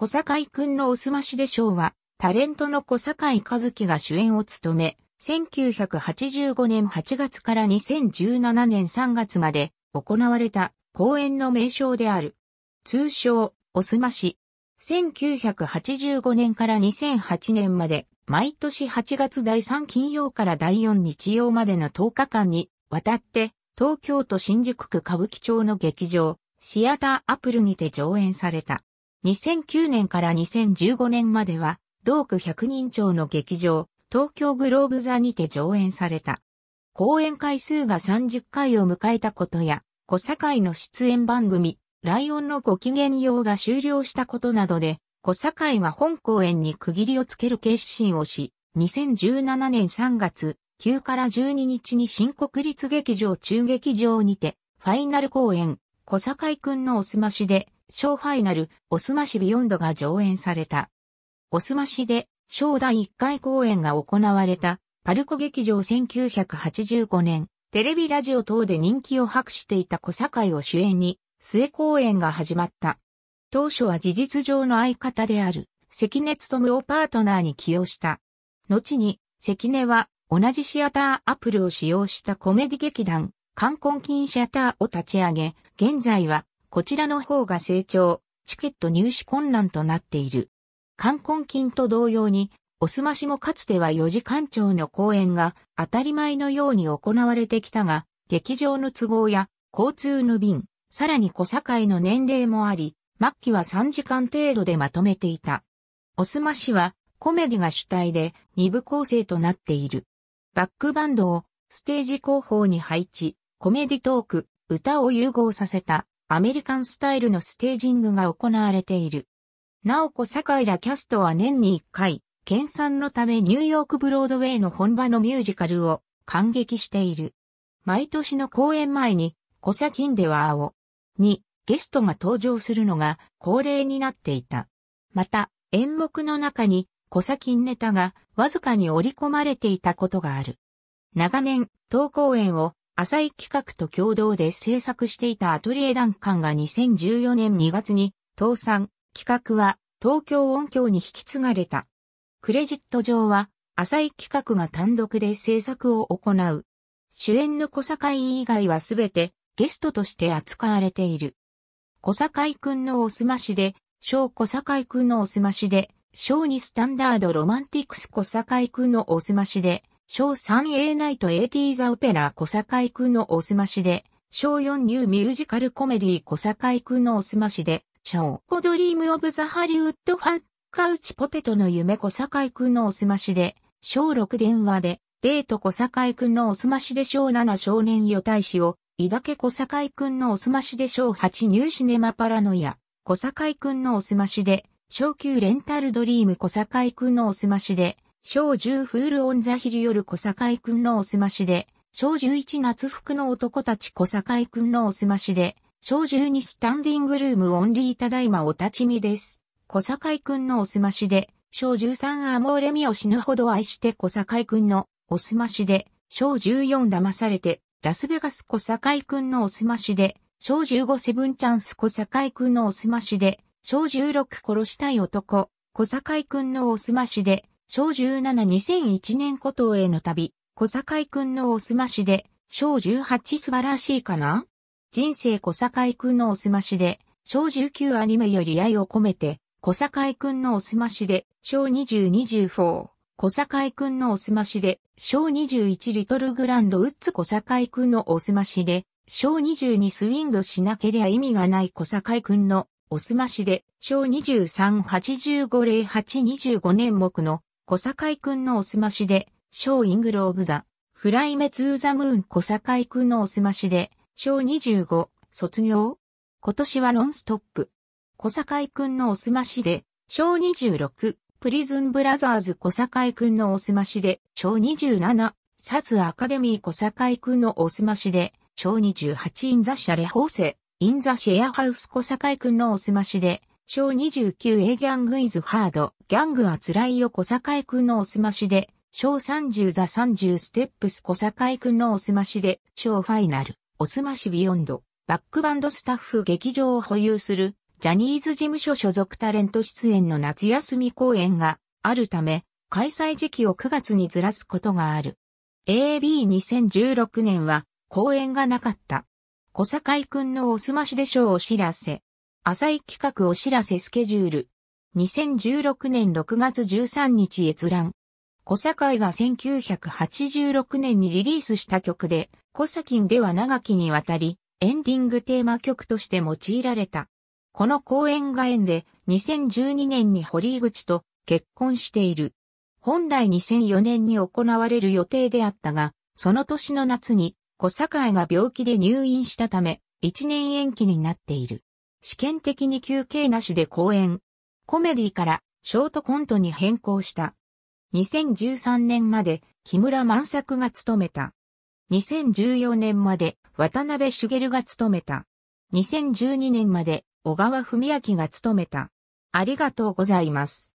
小坂井くんのおすましでしょうは、タレントの小坂井和樹が主演を務め、1985年8月から2017年3月まで行われた公演の名称である。通称、おすまし。1985年から2008年まで、毎年8月第3金曜から第4日曜までの10日間に、渡って、東京都新宿区歌舞伎町の劇場、シアターアップルにて上演された。2009年から2015年までは、同区100人町の劇場、東京グローブ座にて上演された。公演回数が30回を迎えたことや、小堺の出演番組、ライオンのご機嫌用が終了したことなどで、小堺は本公演に区切りをつける決心をし、2017年3月、9から12日に新国立劇場中劇場にて、ファイナル公演、小堺くんのおすましで、小ファイナル、オスマシビヨンドが上演された。オスマシで、小第1回公演が行われた、パルコ劇場1985年、テレビラジオ等で人気を博していた小堺を主演に、末公演が始まった。当初は事実上の相方である、関根勤をパートナーに起用した。後に、関根は、同じシアターアプルを使用したコメディ劇団、観光金シアターを立ち上げ、現在はこちらの方が成長、チケット入手困難となっている。冠婚金と同様に、おすましもかつては四時間長の公演が当たり前のように行われてきたが、劇場の都合や交通の便、さらに小堺の年齢もあり、末期は3時間程度でまとめていた。おすましはコメディが主体で2部構成となっている。バックバンドをステージ後方に配置、コメディトーク、歌を融合させたアメリカンスタイルのステージングが行われている。なおこ坂井らキャストは年に1回、研鑽のためニューヨークブロードウェイの本場のミュージカルを感激している。毎年の公演前に、コサキンでは青にゲストが登場するのが恒例になっていた。また、演目の中にコサキンネタがわずかに織り込まれていたことがある。長年、当公演を浅井企画と共同で制作していたアトリエダンカンが2014年2月に倒産、企画は東京音響に引き継がれた。クレジット上は浅井企画が単独で制作を行う。主演の小坂井以外はすべてゲストとして扱われている。小坂井くんのおすましで、小小坂井くんのおすましで、小にスタンダードロマンティクス小坂井くんのおすましで、小 3A ナイト AT ザオペラ小坂井くんのおすましで、小4 New ミュージカルコメディ小坂井くんのおすましで、小5ドリームオブザハリウッドファン、カウチポテトの夢小坂井くんのおすましで、小6電話で、デート小坂井くんのおすましで小7少年与大使を、いだけ小坂井くんのおすましで小8ニューシネマパラノイア、小井くんのおすましで、小9レンタルドリーム小坂井くんのおすましで、小10フールオンザヒル夜小堺くんのおすましで、小11夏服の男たち小堺くんのおすましで、小12スタンディングルームオンリーただいまお立ち見です。小堺くんのおすましで、小13アモーレミを死ぬほど愛して小堺くんのおすましで、小14騙されて、ラスベガス小堺くんのおすましで、小15セブンチャンス小堺くんのおすましで、小16殺したい男、小堺くんのおすましで、小172001年古島への旅、小坂井くんのおすましで、小18素晴らしいかな人生小坂井くんのおすましで、小19アニメより愛を込めて、小坂井くんのおすましで、小2024。小坂井くんのおすましで、小21リトルグランドウッズ小坂井くんのおすましで、小22スウィングしなけりゃ意味がない小坂井くんのおすましで、小23850825年目の小坂井くんのおすましで、ショーイングローブザ、フライメツーザムーン小坂井くんのおすましで、ショー25、卒業今年はロンストップ。小坂井くんのおすましで、ショー26、プリズンブラザーズ小坂井くんのおすましで、ショー27、サツアカデミー小坂井くんのおすましで、ショー28インザシャレ法制、インザシェアハウス小坂井くんのおすましで、小29 A ギャングイズハード、ギャングは辛いよ小坂井くんのおすましで、小30ザ30ステップス小坂井くんのおすましで、超ファイナル、おすましビヨンド、バックバンドスタッフ劇場を保有する、ジャニーズ事務所所属タレント出演の夏休み公演があるため、開催時期を9月にずらすことがある。AB2016 年は公演がなかった。小坂井くんのおすましでしょうお知らせ。浅井企画お知らせスケジュール。2016年6月13日閲覧。小堺が1986年にリリースした曲で、小井では長きにわたり、エンディングテーマ曲として用いられた。この公演が縁で、2012年に堀井口と結婚している。本来2004年に行われる予定であったが、その年の夏に小堺が病気で入院したため、1年延期になっている。試験的に休憩なしで公演。コメディからショートコントに変更した。2013年まで木村万作が務めた。2014年まで渡辺茂が務めた。2012年まで小川文明が務めた。ありがとうございます。